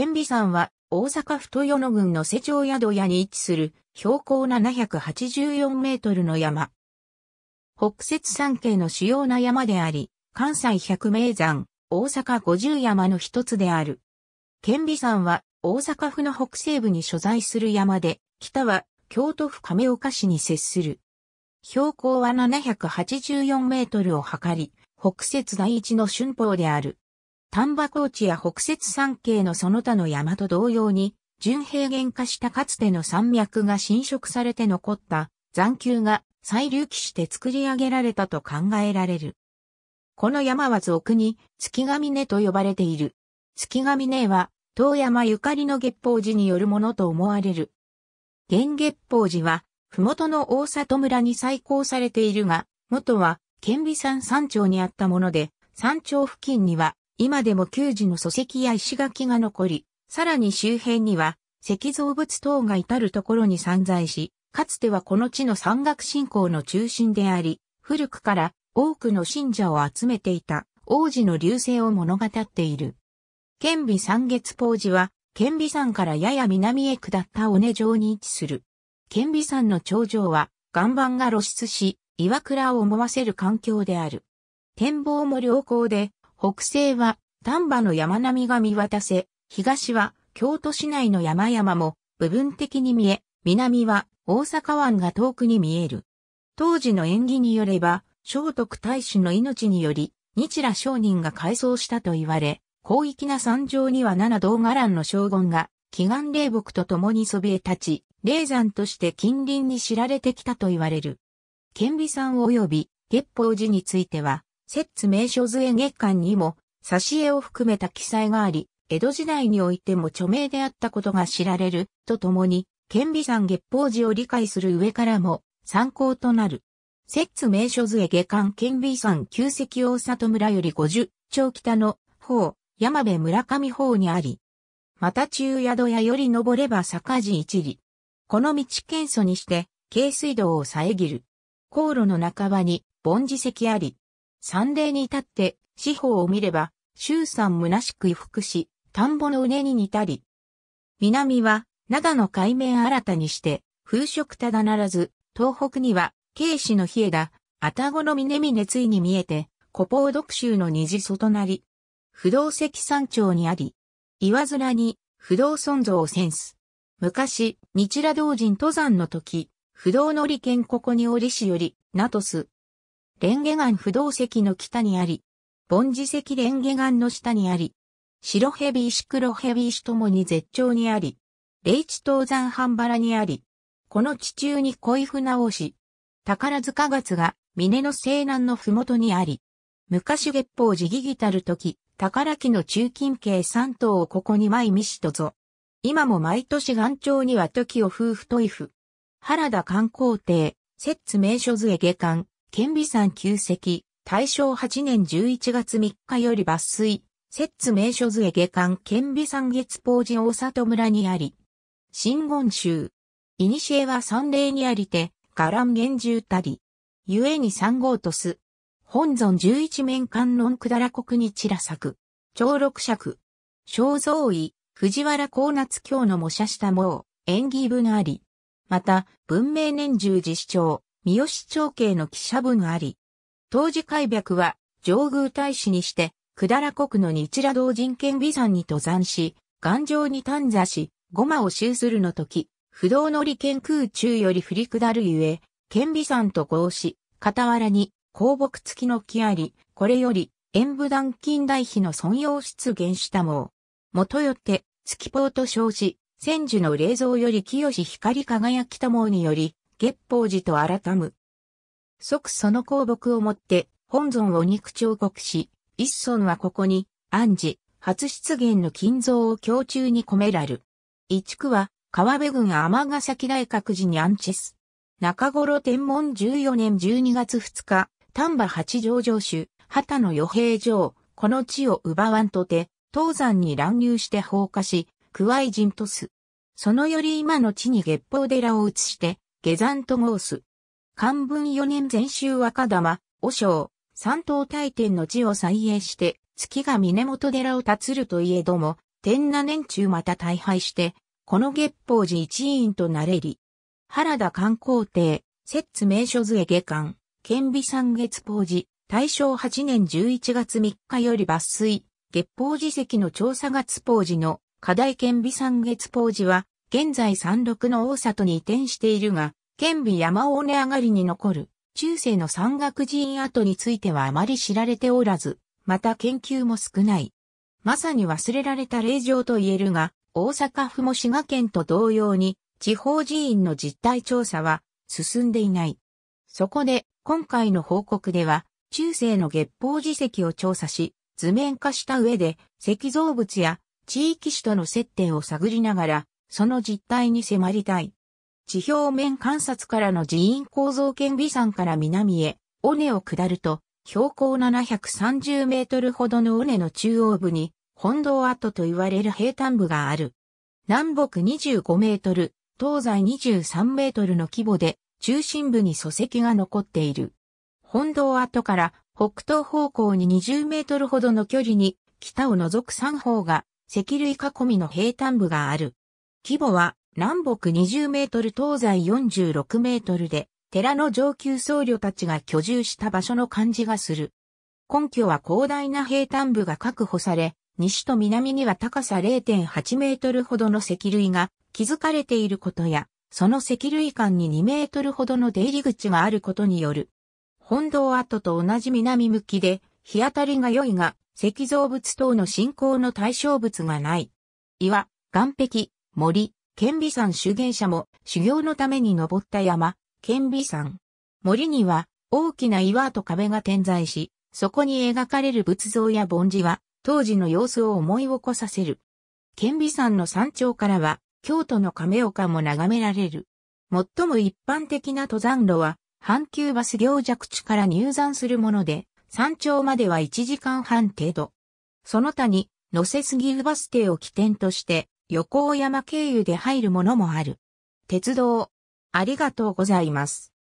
天美山は大阪府豊野郡の瀬町宿屋に位置する標高784メートルの山。北雪山系の主要な山であり、関西百名山、大阪五十山の一つである。天美山は大阪府の北西部に所在する山で、北は京都府亀岡市に接する。標高は784メートルを測り、北雪第一の春峰である。丹波高地や北雪山系のその他の山と同様に、純平原化したかつての山脈が侵食されて残った残丘が再隆起して作り上げられたと考えられる。この山は俗に月ヶ峰と呼ばれている。月ヶ峰は遠山ゆかりの月宝寺によるものと思われる。現月宝寺は、麓の大里村に再興されているが、元は、県美山山頂にあったもので、山頂付近には、今でも旧時の礎石や石垣が残り、さらに周辺には石造物等が至るところに散在し、かつてはこの地の山岳信仰の中心であり、古くから多くの信者を集めていた王子の流星を物語っている。県美山月宝寺は、県美山からやや南へ下った尾根上に位置する。県美山の頂上は、岩盤が露出し、岩倉を思わせる環境である。展望も良好で、北西は丹波の山並みが見渡せ、東は京都市内の山々も部分的に見え、南は大阪湾が遠くに見える。当時の縁起によれば、聖徳太子の命により、日羅商人が改装したと言われ、広域な山上には七道伽藍の将軍が、祈願霊木と共にそびえ立ち、霊山として近隣に知られてきたと言われる。顕微山及び月宝寺については、摂津名所図絵月間にも、挿絵を含めた記載があり、江戸時代においても著名であったことが知られるとともに、顕微山月報寺を理解する上からも参考となる。摂津名所図絵下県顕微山旧石大里村より50町北の方、山部村上方にあり。また中宿屋より登れば坂地一里。この道県祖にして、軽水道を遮る。航路の半ばに、盆地石あり、三例に至って、四方を見れば、周山虚しく衣服し、田んぼの畝に似たり。南は、長野海面新たにして、風色ただならず、東北には、慶氏の冷えだ、あたごの峰峰ついに見えて、古宝独州の虹外なり。不動石山頂にあり、岩面に不動尊像をセンス。昔、日羅道人登山の時、不動の利権ここにりしより、ナトス、蓮華岩不動石の北にあり、盆寺石蓮華岩の下にあり、白蛇石黒蛇石ともに絶頂にあり、霊地東山半原にあり、この地中に恋船をし、宝塚月が峰の西南の麓にあり、昔月報寺ギギたる時、宝木の中近景三島をここに舞見しとぞ。今も毎年岩頂には時を夫婦といふ。原田観光亭、摂津名所図へ下巻、顕微山旧跡、大正8年11月3日より抜粋、摂津名所図へ下巻顕微山月宝寺大里村にあり、新言宗。古は三礼にありて、伽藍厳重たり。ゆえに三号とす。本尊十一面観音くだら国に散ら作。長六尺。肖像位、藤原光夏卿の模写した網、演技部あり。また、文明年中自主張、三好長慶の記者があり。当時開白は、上宮大使にして、百済国の日羅道人権美山に登山し、頑丈に探査し、ごまを修するの時、不動の利権空中より振り下るゆえ、剣美山と合し、傍らに、香木付きの木あり、これより、演武団近代碑の尊用出現したも、元よって、月ポート称し、千住の霊蔵より清光り輝きたもにより、月宝寺と改む。即その香木をもって、本尊を肉彫刻し、一尊はここに、暗示、初出現の金像を胸中に込めらる。一区は、川辺郡天崎大覚寺に安置す。中頃天文14年12月2日、丹波八条城主、畑野与平城、この地を奪わんとて、東山に乱入して放火し、クワイ人とす。そのより今の地に月報寺を移して、下山と申す。漢文4年前週若玉、和尚、三等大天の地を再栄して、月が峰元寺を立つるといえども、天那年中また大敗して、この月宝寺一員となれり。原田観光亭、摂津名所図へ下巻、顕微三月宝寺、大正8年11月3日より抜粋、月宝寺石の調査月宝寺の課題顕微三月宝寺は、現在山麓の大里に移転しているが、県美山尾根上がりに残る、中世の山岳寺院跡についてはあまり知られておらず、また研究も少ない。まさに忘れられた霊場と言えるが、大阪府も滋賀県と同様に、地方寺院の実態調査は進んでいない。そこで、今回の報告では、中世の月報寺石を調査し、図面化した上で、石造物や地域史との接点を探りながら、その実態に迫りたい。地表面観察からの寺院構造圏美山から南へ、尾根を下ると、標高730メートルほどの尾根の中央部に、本堂跡と言われる平坦部がある。南北25メートル、東西23メートルの規模で、中心部に礎石が残っている。本堂跡から北東方向に20メートルほどの距離に、北を除く3方が、石類囲みの平坦部がある。規模は南北20メートル東西46メートルで、寺の上級僧侶たちが居住した場所の感じがする。根拠は広大な平坦部が確保され、西と南には高さ0.8メートルほどの石類が築かれていることや、その石類間に2メートルほどの出入り口があることによる。本堂跡と同じ南向きで、日当たりが良いが、石造物等の信仰の対象物がない。岩、岩壁、森、剣美山修験者も修行のために登った山、剣美山。森には大きな岩と壁が点在し、そこに描かれる仏像や盆地は当時の様子を思い起こさせる。剣美山の山頂からは京都の亀岡も眺められる。最も一般的な登山路は阪急バス行弱地から入山するもので、山頂までは1時間半程度。その他に、野瀬杉湯バス停を起点として、横尾山経由で入るものもある。鉄道。ありがとうございます。